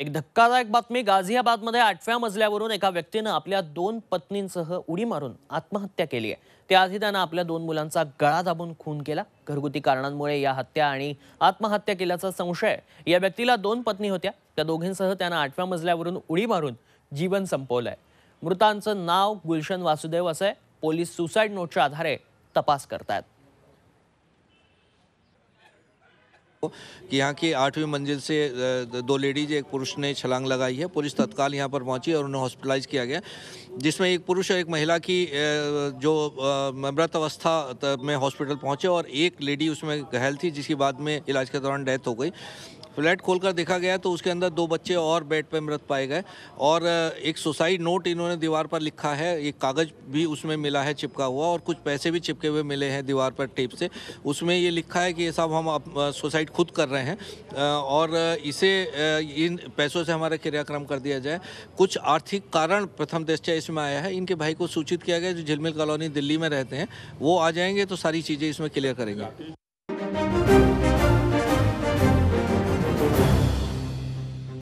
एक धक्कादायक बातमी गाझियाबादमध्ये आठव्या मजल्यावरून एका व्यक्तीनं आपल्या दोन पत्नींसह उडी मारून आत्महत्या केली आहे त्याआधी त्यानं आपल्या दोन मुलांचा गळा दाबून खून केला घरगुती कारणांमुळे या हत्या आणि आत्महत्या केल्याचा संशय या व्यक्तीला दोन पत्नी होत्या त्या दोघींसह त्यानं आठव्या मजल्यावरून उडी मारून जीवन संपवलं आहे मृतांचं नाव गुलशन वासुदेव असं आहे पोलीस सुसाईड नोटच्या आधारे तपास करतायत कि यहाँ की आठवीं मंजिल से दो लेडीज एक पुरुष ने छलांग लगाई है पुलिस तत्काल यहाँ पर पहुंची और उन्हें हॉस्पिटलाइज किया गया जिसमें एक पुरुष और एक महिला की जो मृत अवस्था में हॉस्पिटल पहुंचे और एक लेडी उसमें घायल थी जिसकी बाद में इलाज के दौरान डेथ हो गई फ्लैट खोलकर देखा गया तो उसके अंदर दो बच्चे और बेड पर मृत पाए गए और एक सुसाइड नोट इन्होंने दीवार पर लिखा है एक कागज़ भी उसमें मिला है चिपका हुआ और कुछ पैसे भी चिपके हुए मिले हैं दीवार पर टेप से उसमें ये लिखा है कि ये सब हम सुसाइड प्रोवाइड खुद कर रहे हैं और इसे इन पैसों से हमारा क्रियाक्रम कर दिया जाए कुछ आर्थिक कारण प्रथम दृष्टया इसमें आया है इनके भाई को सूचित किया गया जो झिलमिल कॉलोनी दिल्ली में रहते हैं वो आ जाएंगे तो सारी चीज़ें इसमें क्लियर करेंगे